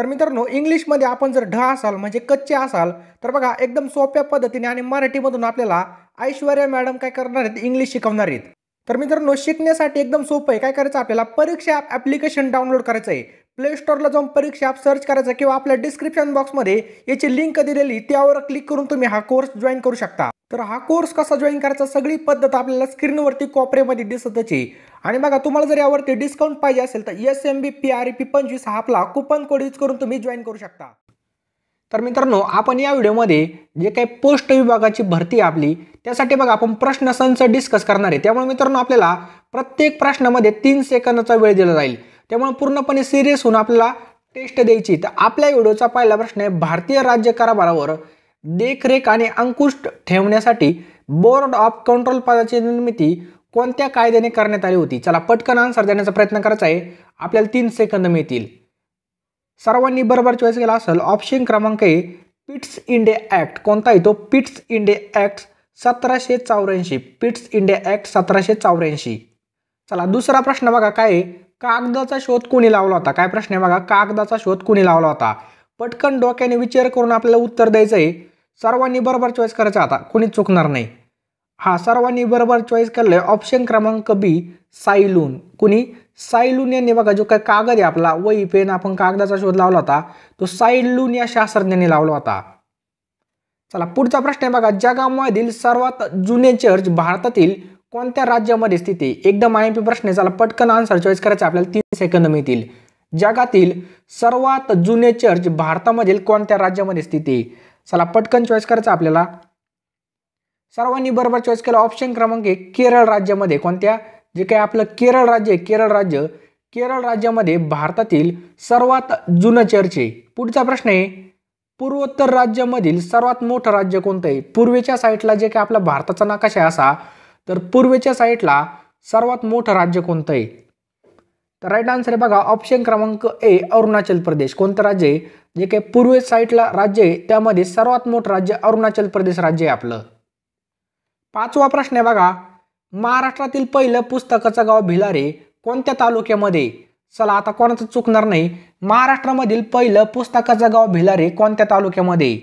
तर मित्रांनो इंग्लिशमध्ये आपण जर ढ असाल म्हणजे कच्चे असाल तर बघा एकदम सोप्या पद्धतीने आणि मराठीमधून आपल्याला ऐश्वर्या मॅडम काय करणार आहेत इंग्लिश शिकवणार आहेत तर मित्रांनो शिकण्यासाठी एकदम सोपं आहे काय करायचं आपल्याला परीक्षा ॲप ॲप्लिकेशन डाउनलोड करायचं आहे प्ले स्टोरला जाऊन परीक्षा सर्च करायचा किंवा आपल्या डिस्क्रिप्शन बॉक्समध्ये याची लिंक दिलेली त्यावर क्लिक करून तुम्ही हा कोर्स जॉईन करू शकता तर हा कोर्स कसा जॉईन करायचा सगळी पद्धत आपल्याला स्क्रीनवरती कॉपरेमध्ये दिसतच आहे आणि बघा तुम्हाला जर यावरती डिस्काउंट पाहिजे असेल तर S M B P R P पंचवीस हा आपला कुपन कोड यूज करून तुम्ही जॉईन करू शकता तर मित्रांनो आपण या व्हिडिओमध्ये जे काही पोस्ट विभागाची भरती आपली त्यासाठी बघा आपण प्रश्न संच डिस्कस करणार आहे त्यामुळे मित्रांनो आपल्याला प्रत्येक प्रश्नामध्ये तीन सेकंदाचा वेळ दिला जाईल त्यामुळे पूर्णपणे सिरियस होऊन आपल्याला टेस्ट द्यायची तर आपल्या व्हिडिओचा पहिला प्रश्न आहे भारतीय राज्य कारभारावर देखरेख आणि अंकुश ठेवण्यासाठी बोर्ड ऑफ कंट्रोल पदाची निर्मिती कोणत्या कायद्याने करण्यात आली होती चला पटकन आन्सर देण्याचा प्रयत्न करायचा आहे आपल्याला तीन सेकंद मिळतील सर्वांनी बरोबर चॉईस केला असेल ऑप्शन क्रमांक आहे पिट्स इंडिया ॲक्ट कोणता येतो पिट्स इंडिया ॲक्ट सतराशे चौऱ्याऐंशी पिट्स इंडिया ॲक्ट सतराशे चौऱ्याऐंशी चला दुसरा प्रश्न बघा काय कागदाचा शोध कोणी लावला होता काय प्रश्न आहे बघा कागदाचा शोध कोणी लावला होता पटकन डोक्याने विचार करून आपल्याला उत्तर द्यायचं आहे सर्वांनी बरोबर चॉईस करायचा आता कोणी चुकणार नाही हा सर्वांनी बरोबर चॉईस केलं ऑप्शन क्रमांक बी सायलून कुणी सायलून यांनी बघा जो काय कागद आहे आपला वही पेन आपण कागदाचा शोध लावला होता तो सायलून या शास्त्रज्ञांनी लावला होता चला पुढचा प्रश्न आहे बघा जगामधील सर्वात जुने चर्च भारतातील कोणत्या राज्यामध्ये स्थिती आहे एकदम आय एम पी प्रश्न झाला पटकन आन्सर चॉईस करायचं आपल्याला तीन सेकंद मिळतील जगातील सर्वात जुने चर्च भारतामधील कोणत्या राज्यामध्ये स्थिती आहे चला पटकन चॉईस करायचं आपल्याला सर्वांनी बरोबर चॉईस केला ऑप्शन क्रमांक एक केरळ राज्यामध्ये कोणत्या जे काही आपलं केरळ राज्य आहे केरळ राज्य केरळ राज्यामध्ये भारतातील सर्वात जुनं चर्च आहे पुढचा प्रश्न आहे पूर्वोत्तर राज्यामधील सर्वात मोठं राज्य कोणतं आहे पूर्वेच्या साईडला जे काही आपला भारताचा नकाशा असा तर पूर्वेच्या साईडला सर्वात मोठं राज्य कोणतं आहे तर राईट आन्सर आहे बघा ऑप्शन क्रमांक ए अरुणाचल प्रदेश कोणतं राज्य आहे जे काही पूर्वे साईडला राज्य आहे त्यामध्ये सर्वात मोठं राज्य अरुणाचल प्रदेश राज्य आहे आपलं पाचवा प्रश्न आहे बघा महाराष्ट्रातील पहिलं पुस्तकाचं गाव भिलारे कोणत्या तालुक्यामध्ये चला आता कोणाचं चुकणार नाही महाराष्ट्रामधील पहिलं पुस्तकाचं गाव भिलारे कोणत्या तालुक्यामध्ये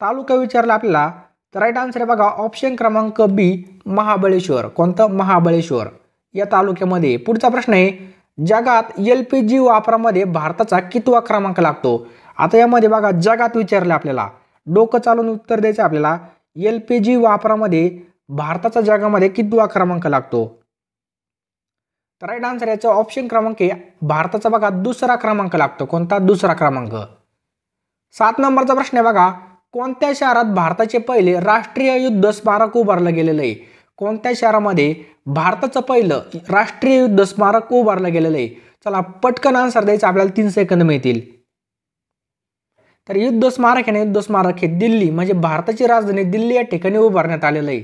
तालुका विचारला आपल्याला तर राईट आन्सर आहे बघा ऑप्शन क्रमांक बी महाबळेश्वर कोणतं महाबळेश्वर या तालुक्यामध्ये पुढचा प्रश्न आहे जगात एल पी जी वापरामध्ये भारताचा कितवा क्रमांक लागतो आता यामध्ये बघा जगात विचारलं आपल्याला डोकं चालून उत्तर द्यायचं आपल्याला एल पी जी वापरामध्ये भारताचा जगामध्ये कितवा क्रमांक लागतो तर राईट आन्सर याचा ऑप्शन क्रमांक आहे भारताचा बघा दुसरा क्रमांक लागतो कोणता दुसरा क्रमांक सात नंबरचा प्रश्न आहे बघा कोणत्या शहरात भारताचे पहिले राष्ट्रीय युद्ध स्मारक उभारलं गेलेलं आहे कोणत्या शहरामध्ये भारताचं पहिलं राष्ट्रीय युद्ध स्मारक उभारलं गेलेलं आहे चला पटकन आन्सर द्यायचं आपल्याला तीन सेकंद मिळतील तर युद्ध स्मारक आहे ना युद्ध स्मारक हे दिल्ली म्हणजे भारताची राजधानी दिल्ली या ठिकाणी उभारण्यात आलेलं आहे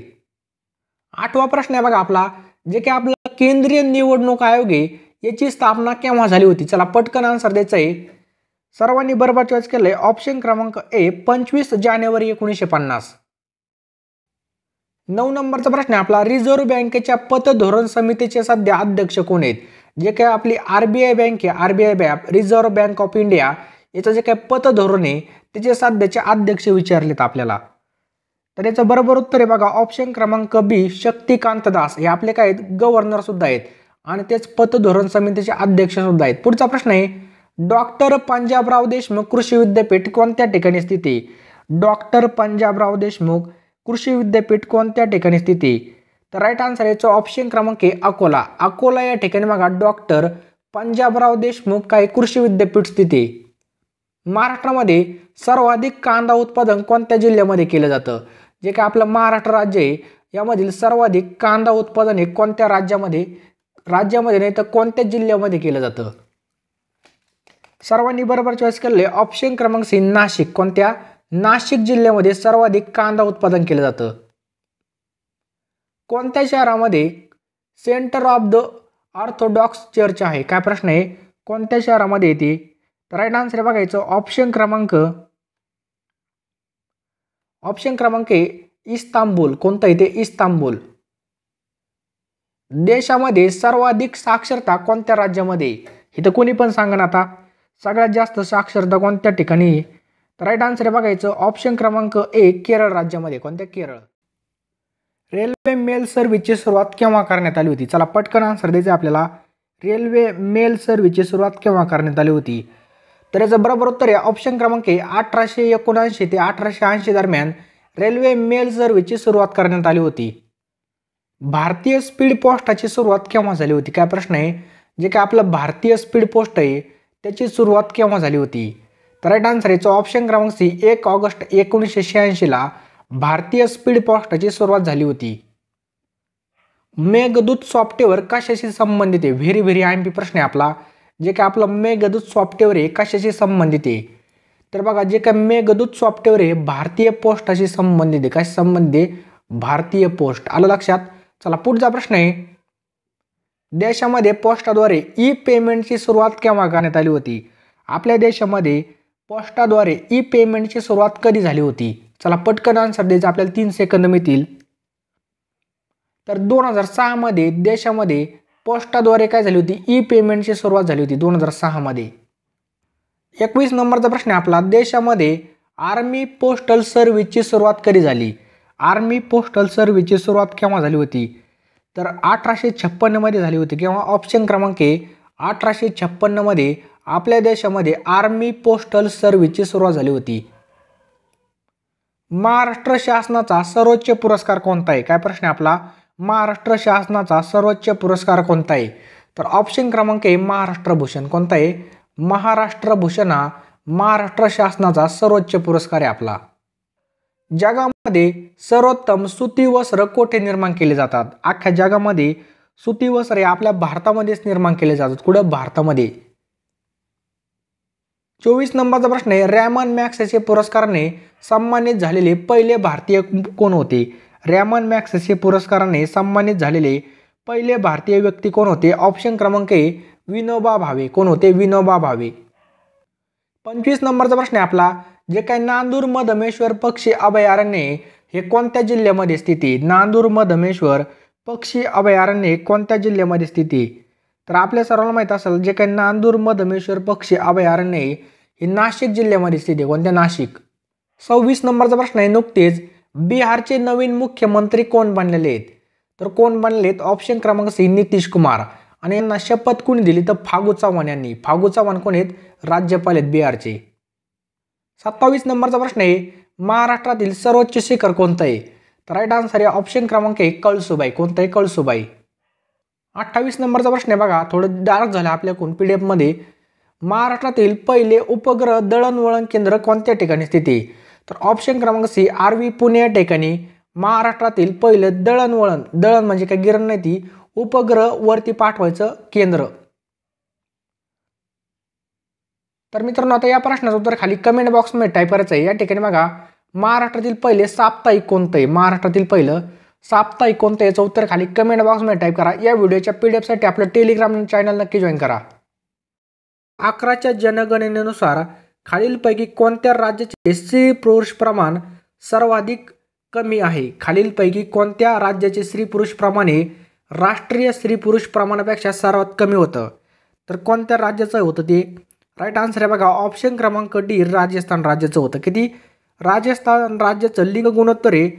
आठवा प्रश्न आहे बघा आपला जे की आपला केंद्रीय निवडणूक आयोग आहे याची स्थापना केव्हा झाली होती चला पटकन आन्सर द्यायचं आहे सर्वांनी बरोबर चॉईस केलं ऑप्शन क्रमांक ए पंचवीस जानेवारी एकोणीसशे पन्नास नऊ नंबरचा प्रश्न आपला रिझर्व्ह बँकेच्या पतधोरण समितीचे सध्या अध्यक्ष कोण आहेत जे काय आपली आर बी आय बँक आहे R B I bank reserve bank of India याचं जे काय पतधोरण आहे त्याचे सध्याचे अध्यक्ष विचारलेत आपल्याला तर याचं बरोबर उत्तर आहे बघा ऑप्शन क्रमांक बी शक्तिकांत दास हे आपले काय आहेत गव्हर्नर सुद्धा आहेत आणि तेच पतधोरण समितीचे अध्यक्ष सुद्धा आहेत पुढचा प्रश्न आहे डॉक्टर पंजाबराव देशमुख कृषी विद्यापीठ कोणत्या ठिकाणी स्थिती डॉक्टर पंजाबराव देशमुख कृषी विद्यापीठ कोणत्या ठिकाणी स्थिती तर राईट आन्सर याचा ऑप्शन क्रमांक आहे अकोला अकोला या ठिकाणी बघा डॉक्टर पंजाबराव देशमुख काय कृषी विद्यापीठ स्थिती आहे महाराष्ट्रामध्ये सर्वाधिक कांदा उत्पादन कोणत्या जिल्ह्यामध्ये केलं जातं जे काय आपलं महाराष्ट्र राज्य आहे यामधील सर्वाधिक कांदा उत्पादन हे कोणत्या राज्यामध्ये राज्यामध्ये नाही तर कोणत्या जिल्ह्यामध्ये केलं जातं सर्वांनी बरोबर चॉईस केले ऑप्शन क्रमांक सी नाशिक कोणत्या नाशिक जिल्ह्यामध्ये सर्वाधिक कांदा उत्पादन केलं जातं कोणत्या शहरामध्ये centre of the orthodox church आहे काय प्रश्न आहे कोणत्या शहरामध्ये येते तर राईट आन्सर बघायचं ऑप्शन क्रमांक ऑप्शन क्रमांक आहे इस्तांबूल कोणता येते इस्तांबूल देशामध्ये सर्वाधिक साक्षरता कोणत्या राज्यामध्ये इथं कोणी पण सांगा ना आता सगळ्यात जास्त साक्षरता कोणत्या ठिकाणी राईट आन्सर आहे बघायचं ऑप्शन क्रमांक एक केरळ राज्यामध्ये कोणत्या केरळ रेल्वे मेल सर्व्हिसची सुरुवात केव्हा करण्यात आली होती चला पटकन आन्सर द्यायचं आपल्याला रेल्वे मेल सर्व्हिसची सुरुवात केव्हा करण्यात आली होती तर याचं बरोबर उत्तर आहे ऑप्शन क्रमांक आहे अठराशे एकोणऐंशी ते अठराशे ऐंशी दरम्यान रेल्वे मेल सर्व्हिसची सुरुवात करण्यात आली होती भारतीय स्पीड पोस्टाची सुरुवात केव्हा झाली होती काय प्रश्न आहे जे काय आपलं भारतीय स्पीड पोस्ट आहे त्याची सुरुवात केव्हा झाली होती तर राईट आन्सर याचा ऑप्शन क्रमांक सी एक ऑगस्ट एकोणीसशे शहाऐंशीला भारतीय स्पीड पोस्टाची सुरुवात झाली होती मेघदूत सॉफ्टवेअर कशाशी संबंधित आहे व्हेरी व्हेरी आय पी प्रश्न आहे आपला जे काय आपला मेघदूत सॉफ्टवेअर आहे कशाशी संबंधित आहे तर बघा जे काय मेघदूत सॉफ्टवेअर आहे भारतीय पोस्टाशी संबंधित आहे कशा संबंधित आहे भारतीय पोस्ट आलं लक्षात चला पुढचा प्रश्न आहे देशामध्ये पोस्टाद्वारे ई पेमेंटची सुरुवात केव्हा करण्यात आली होती आपल्या देशामध्ये पोस्टाद्वारे ई पेमेंटची सुरुवात कधी झाली होती चला पटकन आन्सर द्यायचं आपल्याला तीन सेकंद मिळतील तर दोन हजार सहामध्ये देशामध्ये पोस्टाद्वारे काय झाली होती ई पेमेंटची सुरुवात झाली होती दोन हजार सहामध्ये एकवीस नंबरचा प्रश्न आहे आपला देशामध्ये आर्मी पोस्टल सर्व्हिसची सुरुवात कधी झाली आर्मी पोस्टल सर्व्हिसची सुरुवात केव्हा झाली होती तर अठराशे छप्पन्नमध्ये झाली होती किंवा ऑप्शन क्रमांक ए अठराशे छप्पन्नमध्ये आपल्या देशामध्ये आर्मी पोस्टल सर्व्हिसची सुरुवात झाली होती महाराष्ट्र शासनाचा सर्वोच्च पुरस्कार कोणता आहे काय प्रश्न आपला महाराष्ट्र शासनाचा सर्वोच्च पुरस्कार कोणता आहे तर ऑप्शन क्रमांक आहे महाराष्ट्र भूषण कोणता आहे महाराष्ट्र भूषण हा महाराष्ट्र शासनाचा सर्वोच्च पुरस्कार आहे आपला जगामध्ये सर्वोत्तम सुती वस्त्र कोठे निर्माण केले जातात अख्ख्या जगामध्ये सुती वस्त्र हे आपल्या भारतामध्येच निर्माण केले जातात कुठं भारतामध्ये चोवीस नंबरचा प्रश्न आहे रॅमन मॅक्सेसे पुरस्काराने सन्मानित झालेले पहिले भारतीय कोण होते रॅमन मॅक्सेसे पुरस्काराने सन्मानित झालेले पहिले भारतीय व्यक्ती कोण होते ऑप्शन क्रमांक ए विनोबा भावे कोण होते विनोबा भावे पंचवीस नंबरचा प्रश्न आहे आपला जे काय नांदूर मधमेश्वर पक्षी अभयारण्य हे कोणत्या जिल्ह्यामध्ये स्थिती नांदूर मधमेश्वर पक्षी अभयारण्य हे कोणत्या जिल्ह्यामध्ये स्थिती तर आपल्या सर्वांना माहीत असेल जे काही नांदूर मधमेश्वर पक्षी अभयारण्य ही नाशिक जिल्ह्यामध्ये स्थित आहे कोणत्या नाशिक सव्वीस नंबरचा प्रश्न आहे नुकतेच बिहारचे नवीन मुख्यमंत्री कोण बनलेले आहेत तर कोण बनले आहेत ऑप्शन क्रमांक सी नितीश कुमार आणि यांना शपथ कोणी दिली तर फागू चव्हाण यांनी फागू चव्हाण कोण आहेत राज्यपाल आहेत बिहारचे सत्तावीस नंबरचा प्रश्न आहे महाराष्ट्रातील सर्वोच्च शिखर कोणतं आहे तर राईट आन्सर आहे ऑप्शन क्रमांक आहे कळसुबाई कोणतं आहे कळसुबाई अठ्ठावीस नंबरचा प्रश्न आहे बघा थोडं डार्क झालं आपल्याकडून पी डी एफमध्ये महाराष्ट्रातील पहिले उपग्रह दळणवळण केंद्र कोणत्या ठिकाणी स्थिती तर ऑप्शन क्रमांक सी आर व्ही पुणे या ठिकाणी महाराष्ट्रातील पहिलं दळणवळण दळण म्हणजे काय गिरण नाही ती उपग्रह वरती पाठवायचं केंद्र तर मित्रांनो आता या प्रश्नाचं उत्तर खाली कमेंट बॉक्समध्ये टाईप करायचं आहे या ठिकाणी बघा महाराष्ट्रातील पहिले साप्ताहिक कोणतं आहे महाराष्ट्रातील पहिलं साप्ताहिक कोणतं याचं उत्तर खाली कमेंट बॉक्समध्ये टाईप करा या व्हिडिओच्या पी डी एफसाठी आपलं टेलिग्राम चॅनल नक्की जॉईन करा अकराच्या जनगणनेनुसार खालीलपैकी कोणत्या राज्याचे एस स्त्री पुरुष प्रमाण सर्वाधिक कमी आहे खालीलपैकी कोणत्या राज्याचे स्त्री पुरुष प्रमाणे राष्ट्रीय स्त्री पुरुष प्रमाणापेक्षा सर्वात कमी होतं तर कोणत्या राज्याचं होतं ते राईट आन्सर आहे बघा ऑप्शन क्रमांक डी राजस्थान राज्याचं होतं किती राजस्थान राज्याचं लिंग गुणोत्तर आहे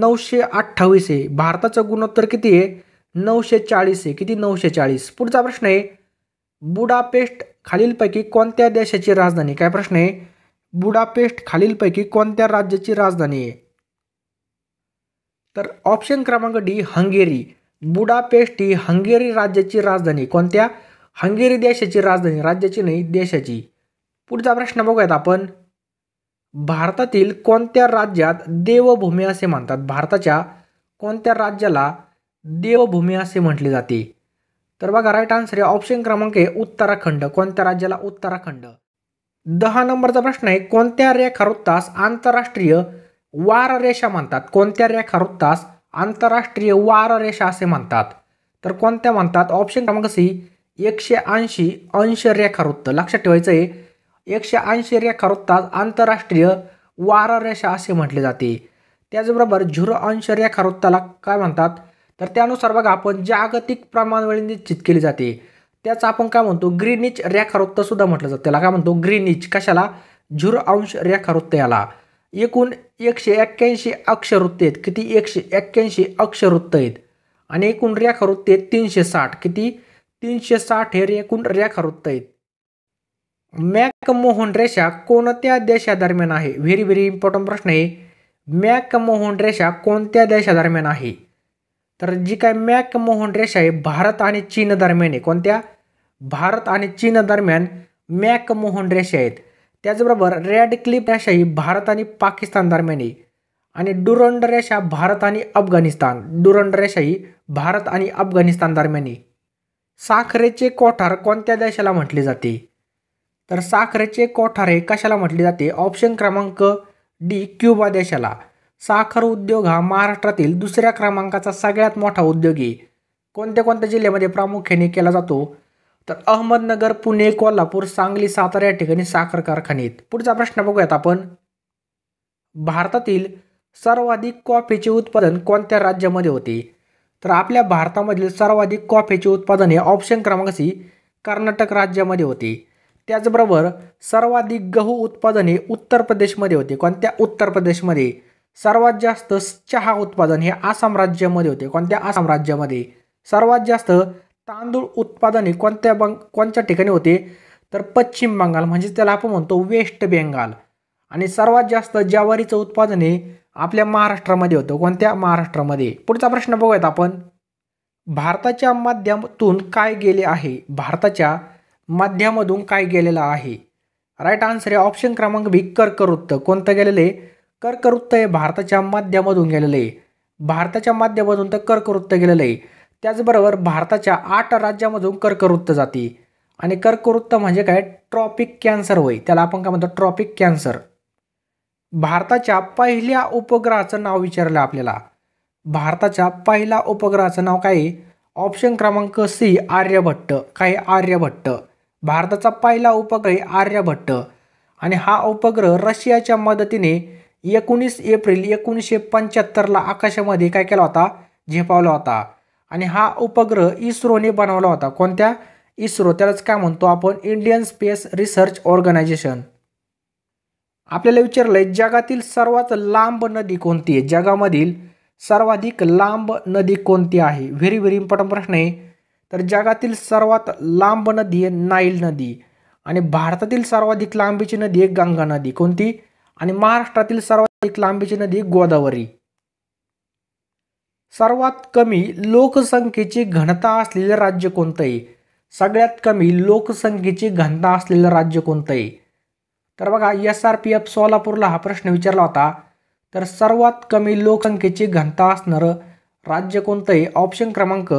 नऊशे अठ्ठावीस आहे भारताचं गुणोत्तर किती आहे नऊशे चाळीस आहे किती नऊशे चाळीस पुढचा प्रश्न आहे बुडापेस्ट खालीलपैकी कोणत्या देशाची राजधानी काय प्रश्न आहे बुडापेस्ट खालीलपैकी कोणत्या राज्याची राजधानी आहे तर ऑप्शन क्रमांक डी हंगेरी बुडापेस्ट ही हंगेरी राज्याची राजधानी कोणत्या हंगेरी देशाची राजधानी राज्याची नाही देशाची पुढचा प्रश्न बघूयात आपण भारतातील कोणत्या राज्यात देवभूमी असे म्हणतात भारताच्या कोणत्या राज्याला देवभूमी असे म्हटले जाते तर बघा राईट आन्सर आहे ऑप्शन क्रमांक आहे उत्तराखंड कोणत्या राज्याला उत्तराखंड दहा नंबरचा प्रश्न आहे कोणत्या रेखावृत्तास आंतरराष्ट्रीय वार रेषा म्हणतात कोणत्या रेखावृत्तास आंतरराष्ट्रीय वार रेषा असे म्हणतात तर कोणत्या म्हणतात ऑप्शन क्रमांक सी एकशे ऐंशी अंश रेखावृत्त लक्षात ठेवायचं आहे एकशे ऐंशी रेखावृत्तास आंतरराष्ट्रीय वार रेषा असे म्हटले जाते त्याचबरोबर झुरो अंश रेखावृत्ताला काय म्हणतात तर त्यानुसार बघा आपण जागतिक प्रमाणवेळी निश्चित केली जाते त्याचं आपण काय म्हणतो ग्रीनिच सुद्धा म्हटलं जातं त्याला काय म्हणतो ग्रीनिच कशाला झुर अंश रेखावृत्त याला एकूण एकशे एक्क्याऐंशी अक्षरवृत्ते आहेत किती एकशे एक्क्याऐंशी अक्षरवृत्त आहेत आणि एकूण रेखावृत्ते आहेत तीनशे साठ किती तीनशे साठ हे एकूण रेखावृत्त आहेत मॅकमोहन रेषा कोणत्या देशादरम्यान आहे व्हेरी व्हेरी इम्पॉर्टंट प्रश्न आहे मॅकमोहन रेषा कोणत्या देशादरम्यान आहे तर जी काय मॅकमोहन रेषा आहे भारत आणि चीन दरम्यान आहे कोणत्या भारत आणि चीन दरम्यान मॅकमोहन रेषा आहेत त्याचबरोबर रेड क्लिप रेषा ही भारत आणि पाकिस्तान दरम्यान आहे आणि डुरंड रेषा भारत आणि अफगाणिस्तान डुरंड रेषा ही भारत आणि अफगाणिस्तान दरम्यान आहे साखरेचे कोठार कोणत्या देशाला म्हटले जाते तर साखरेचे कोठार हे कशाला म्हटले जाते ऑप्शन क्रमांक डी क्युबा देशाला साखर उद्योग हा महाराष्ट्रातील दुसऱ्या क्रमांकाचा सगळ्यात मोठा उद्योग आहे कोणत्या कोणत्या जिल्ह्यामध्ये प्रामुख्याने केला जातो तर अहमदनगर पुणे कोल्हापूर सांगली सातारा या ठिकाणी साखर कारखाने आहेत पुढचा प्रश्न बघूयात आपण भारतातील सर्वाधिक कॉफीचे उत्पादन कोणत्या राज्यामध्ये होते तर आपल्या भारतामधील सर्वाधिक कॉफीचे उत्पादन हे ऑप्शन क्रमांक सी कर्नाटक राज्यामध्ये होते त्याचबरोबर सर्वाधिक गहू उत्पादन हे उत्तर प्रदेशमध्ये होते कोणत्या उत्तर प्रदेशमध्ये सर्वात जास्त चहा उत्पादन हे आसाम राज्यामध्ये होते कोणत्या आसाम राज्यामध्ये सर्वात जास्त तांदूळ उत्पादन हे कोणत्या बंग कोणत्या ठिकाणी होते तर पश्चिम बंगाल म्हणजे त्याला आपण म्हणतो वेस्ट बेंगाल आणि सर्वात जास्त ज्वारीचं उत्पादन हे आपल्या महाराष्ट्रामध्ये होतं कोणत्या महाराष्ट्रामध्ये पुढचा प्रश्न बघूयात आपण भारताच्या माध्यमातून काय गेले आहे भारताच्या माध्यमातून काय गेलेलं आहे राईट आन्सर आहे ऑप्शन क्रमांक बी कर्कवृत्त कोणतं गेलेले कर्कवृत्त हे भारताच्या माध्यमातून गेलेलं आहे भारताच्या माध्यमातून तर कर्कवृत्त गेलेलं आहे त्याचबरोबर भारताच्या आठ राज्यामधून कर्कवृत्त जाते आणि कर्कवृत्त म्हणजे काय ट्रॉपिक कॅन्सर होय त्याला आपण काय म्हणतो ट्रॉपिक कॅन्सर भारताच्या पहिल्या उपग्रहाचं नाव विचारलं आपल्याला भारताच्या पहिला उपग्रहाचं नाव काय आहे ऑप्शन क्रमांक सी आर्यभट्ट काय आर्यभट्ट भारताचा पहिला उपग्रह आर्यभट्ट आणि हा उपग्रह रशियाच्या मदतीने एकोणीस एप्रिल एकोणीसशे पंच्याहत्तरला आकाशामध्ये काय केला होता झेपावला होता आणि हा उपग्रह इस्रोने बनवला होता कोणत्या इस्रो त्यालाच काय म्हणतो आपण इंडियन स्पेस रिसर्च ऑर्गनायझेशन आपल्याला विचारलं आहे जगातील सर्वात लांब नदी कोणती आहे जगामधील सर्वाधिक लांब नदी कोणती आहे व्हेरी व्हेरी इम्पॉर्टंट प्रश्न आहे तर जगातील सर्वात लांब नदी आहे नाईल नदी आणि भारतातील सर्वाधिक लांबीची नदी आहे गंगा नदी कोणती आणि महाराष्ट्रातील सर्वाधिक लांबीची नदी गोदावरी सर्वात कमी लोकसंख्येची घनता असलेले राज्य आहे सगळ्यात कमी लोकसंख्येची घनता असलेलं राज्य आहे तर बघा एस आर पी एफ सोलापूरला हा प्रश्न विचारला होता तर सर्वात कमी लोकसंख्येची घनता असणारं राज्य आहे ऑप्शन क्रमांक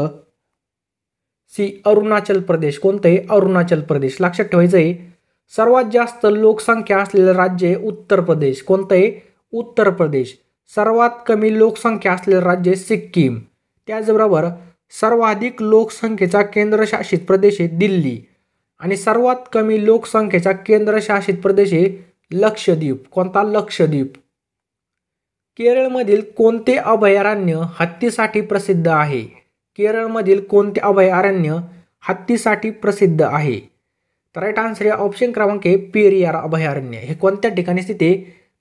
सी अरुणाचल प्रदेश आहे अरुणाचल प्रदेश लक्षात ठेवायचं आहे सर्वात जास्त लोकसंख्या असलेलं राज्य आहे उत्तर प्रदेश कोणतं आहे उत्तर प्रदेश सर्वात कमी लोकसंख्या असलेलं राज्य सिक्कीम त्याचबरोबर सर्वाधिक लोकसंख्येचा केंद्रशासित प्रदेश आहे दिल्ली आणि सर्वात कमी लोकसंख्येचा केंद्रशासित प्रदेश आहे लक्षद्वीप कोणता लक्षद्वीप केरळमधील कोणते अभयारण्य हत्तीसाठी प्रसिद्ध आहे केरळमधील कोणते अभयारण्य हत्तीसाठी प्रसिद्ध आहे तर राईट आन्सर या ऑप्शन क्रमांक आहे पेरियार अभयारण्य हे कोणत्या ठिकाणी स्थिती आहे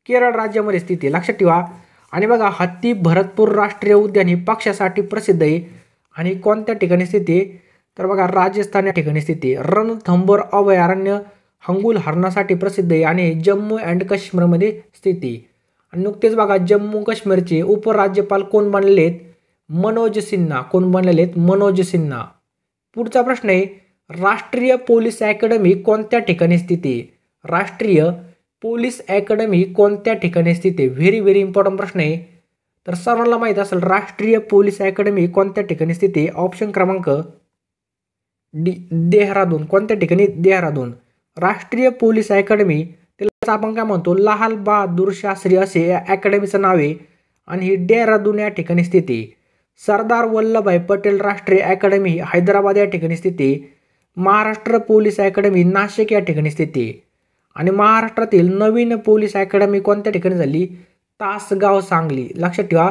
केरळ राज्यामध्ये स्थिती लक्षात ठेवा आणि बघा हत्ती भरतपूर राष्ट्रीय उद्यान हे पक्षासाठी प्रसिद्ध आहे आणि कोणत्या ठिकाणी स्थित आहे तर बघा राजस्थान या ठिकाणी स्थित आहे रणथंबोर अभयारण्य हंगुल हरणासाठी प्रसिद्ध आहे आणि जम्मू अँड काश्मीरमध्ये स्थिती आणि नुकतेच बघा जम्मू काश्मीरचे उपराज्यपाल कोण बनलेत आहेत मनोज सिन्हा कोण बनलेले आहेत मनोज सिन्हा पुढचा प्रश्न आहे राष्ट्रीय पोलीस अकॅडमी कोणत्या ठिकाणी स्थित आहे राष्ट्रीय पोलीस अकॅडमी कोणत्या ठिकाणी स्थित आहे व्हेरी व्हेरी इम्पॉर्टंट प्रश्न आहे तर सर्वांना माहीत असेल राष्ट्रीय पोलीस अकॅडमी कोणत्या ठिकाणी स्थित आहे ऑप्शन क्रमांक डी देहरादून कोणत्या ठिकाणी देहरादून राष्ट्रीय पोलीस अकॅडमी त्याला आपण काय म्हणतो लाल बहादूर शास्त्री असे या अकॅडमीचं नाव आहे आणि ही डेहरादून या ठिकाणी स्थिती सरदार वल्लभभाई पटेल राष्ट्रीय अकॅडमी हैदराबाद या ठिकाणी स्थिती महाराष्ट्र पोलीस अकॅडमी नाशिक या ठिकाणी स्थित आहे आणि महाराष्ट्रातील नवीन पोलीस अकॅडमी कोणत्या ठिकाणी झाली तासगाव सांगली लक्षात ठेवा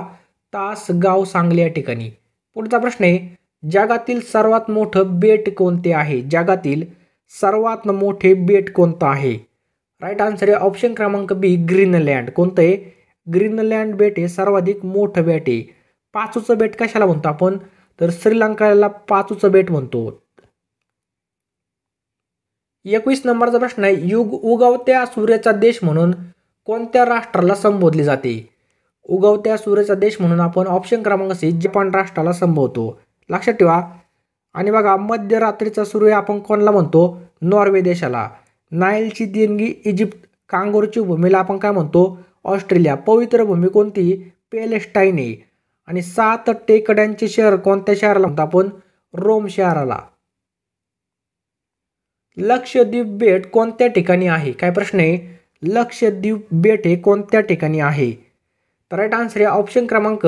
तासगाव सांगली या ठिकाणी पुढचा प्रश्न आहे जगातील सर्वात मोठं बेट कोणते आहे जगातील सर्वात मोठे बेट कोणतं आहे राईट आन्सर आहे ऑप्शन क्रमांक बी ग्रीनलँड कोणतं आहे ग्रीनलँड बेट हे सर्वाधिक मोठं बेट आहे पाचूचं बेट कशाला म्हणतो आपण तर श्रीलंकाला पाचूचं बेट म्हणतो एकवीस नंबरचा प्रश्न आहे युग उगवत्या सूर्याचा देश म्हणून कोणत्या राष्ट्राला संबोधले जाते उगवत्या सूर्याचा देश म्हणून आपण ऑप्शन क्रमांक सी जपान राष्ट्राला संबोधतो लक्षात ठेवा आणि बघा मध्यरात्रीचा सूर्य आपण कोणाला म्हणतो नॉर्वे देशाला नाईलची देणगी इजिप्त कांगोरची भूमीला आपण काय म्हणतो ऑस्ट्रेलिया पवित्र भूमी कोणती पॅलेस्टाईन आहे आणि सात टेकड्यांचे शहर कोणत्या शहराला म्हणतो आपण रोम शहराला लक्षद्वीप बेट कोणत्या ठिकाणी आहे काय प्रश्न आहे लक्षद्वीप बेट हे कोणत्या ठिकाणी आहे तर राईट आन्सर आहे ऑप्शन क्रमांक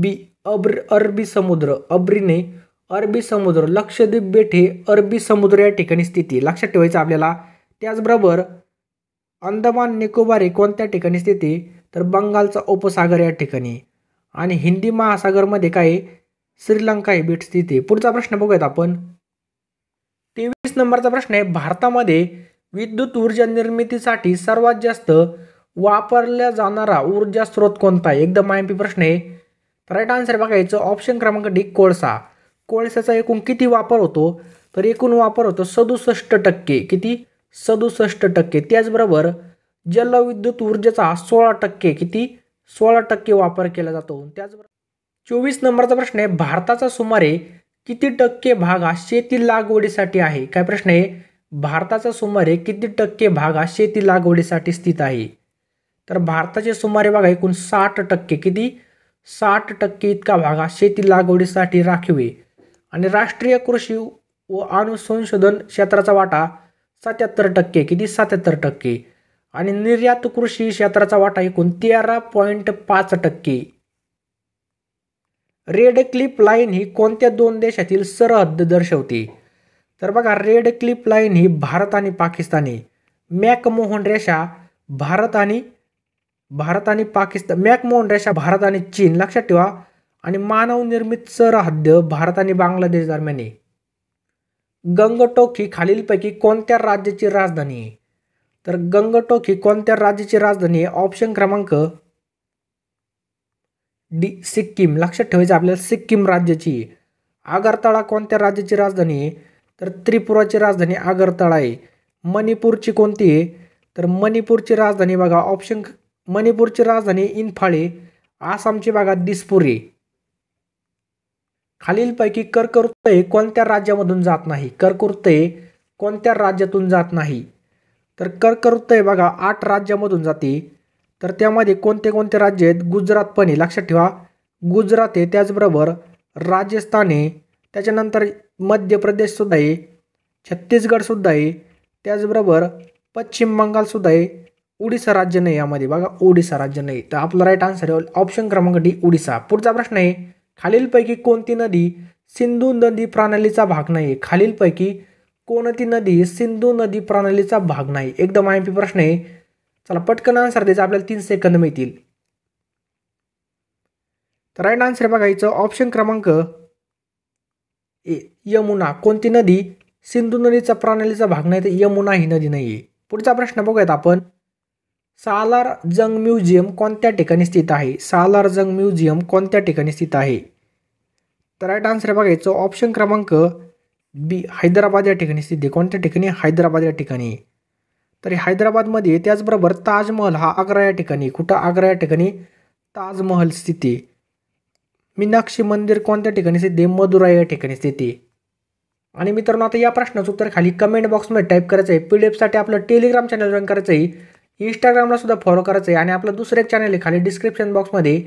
बी अब्र अरबी समुद्र अब्रीने अरबी समुद्र लक्षद्वीप बेट हे अरबी समुद्र या ठिकाणी स्थिती लक्षात ठेवायचं आपल्याला त्याचबरोबर अंदमान निकोबार हे कोणत्या ठिकाणी स्थिती तर बंगालचा उपसागर या ठिकाणी आणि हिंदी महासागरमध्ये काय श्रीलंका हे बेट स्थिती पुढचा प्रश्न बघूयात आपण नंबरचा प्रश्न आहे भारतामध्ये विद्युत ऊर्जा निर्मितीसाठी सर्वात जास्त वापरल्या जाणारा ऊर्जा स्रोत कोणता आहे एकदम आय प्रश्न आहे राईट आन्सर बघायचं ऑप्शन क्रमांक डी कोळसा कोळसाचा एकूण किती वापर होतो तर एकूण वापर होतो सदुसष्ट टक्के किती सदुसष्ट टक्के त्याचबरोबर जलविद्युत ऊर्जेचा सोळा टक्के किती सोळा टक्के वापर केला जातो त्याचबरोबर चोवीस नंबरचा प्रश्न आहे भारताचा सुमारे किती टक्के भाग हा शेती लागवडीसाठी आहे काय प्रश्न आहे भारताचा सुमारे किती टक्के भाग हा शेती लागवडीसाठी स्थित आहे तर भारताचे सुमारे बघा एकूण साठ टक्के किती साठ टक्के इतका भाग हा शेती लागवडीसाठी राखीव आहे आणि राष्ट्रीय कृषी व अणुसंशोधन क्षेत्राचा वाटा सत्याहत्तर टक्के किती सत्याहत्तर टक्के आणि निर्यात कृषी क्षेत्राचा वाटा एकूण तेरा पॉईंट पाच टक्के रेड क्लिप लाईन ही कोणत्या दोन देशातील सरहद्द दर्शवते तर बघा रेड क्लिप लाईन ही भारत आणि पाकिस्तानी मॅकमोहन रेषा भारत आणि भारत आणि पाकिस्तान मॅकमोहन रेषा भारत आणि चीन लक्षात ठेवा आणि मानवनिर्मित सरहद्द भारत आणि बांगलादेश दरम्यान आहे गंगटोक ही खालीलपैकी कोणत्या राज्याची राजधानी आहे तर गंगटोक ही कोणत्या राज्याची राजधानी आहे ऑप्शन क्रमांक डी सिक्कीम लक्षात ठेवायचं आपल्याला सिक्कीम राज्याची आगरतळा कोणत्या राज्याची राजधानी आहे तर त्रिपुराची राजधानी आगरतळा आहे मणिपूरची कोणती आहे तर मणिपूरची राजधानी बघा ऑप्शन मणिपूरची राजधानी इन्फाळे आसामची बघा दिसपुरी खालीलपैकी कर्कवृत्तय कोणत्या राज्यामधून जात नाही कर्कवृत्तय कोणत्या राज्यातून जात नाही तर कर्कवृत्तय बघा आठ राज्यामधून जाते तर त्यामध्ये कोणते कोणते राज्य आहेत गुजरात पण आहे लक्षात ठेवा गुजरात आहे त्याचबरोबर राजस्थान आहे त्याच्यानंतर मध्य प्रदेशसुद्धा आहे छत्तीसगडसुद्धा आहे त्याचबरोबर पश्चिम बंगालसुद्धा आहे ओडिसा राज्य नाही यामध्ये बघा ओडिसा राज्य नाही तर आपला राईट आन्सर आहे ऑप्शन क्रमांक डी ओडिसा पुढचा प्रश्न आहे खालीलपैकी कोणती नदी सिंधू नदी प्रणालीचा भाग नाही खालीलपैकी कोणती नदी सिंधू नदी प्रणालीचा भाग नाही एकदम आय प्रश्न आहे चला पटकन आन्सर द्यायचं आपल्याला तीन सेकंद मिळतील तर राईट आन्सर बघायचं ऑप्शन क्रमांक ए यमुना कोणती नदी सिंधू नदीचा प्रणालीचा भाग नाही तर यमुना ही नदी नाही आहे पुढचा प्रश्न बघूयात आपण सालार जंग म्युझियम कोणत्या ठिकाणी स्थित आहे सालार जंग म्युझियम कोणत्या ठिकाणी स्थित आहे तर राईट आन्सर बघायचं ऑप्शन क्रमांक बी हैदराबाद या ठिकाणी स्थित आहे कोणत्या ठिकाणी हैदराबाद या ठिकाणी तरी हैदराबादमध्ये त्याचबरोबर ताजमहल हा आग्रा या ठिकाणी कुठं आग्रा या ठिकाणी ताजमहल स्थिती मीनाक्षी मंदिर कोणत्या ठिकाणी स्थिती मदुरा या ठिकाणी स्थिती आणि मित्रांनो आता या प्रश्नाचं उत्तर खाली कमेंट बॉक्समध्ये टाईप करायचं आहे पी डी एफसाठी आपलं टेलिग्राम चॅनल जॉईन करायचं आहे इंस्टाग्रामला सुद्धा फॉलो करायचं आहे आणि आपलं दुसरे चॅनल आहे खाली डिस्क्रिप्शन बॉक्समध्ये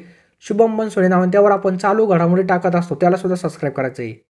शुभम बनसोडे नाव त्यावर आपण चालू घडामोडी टाकत असतो त्याला सुद्धा सबस्क्राईब करायचं आहे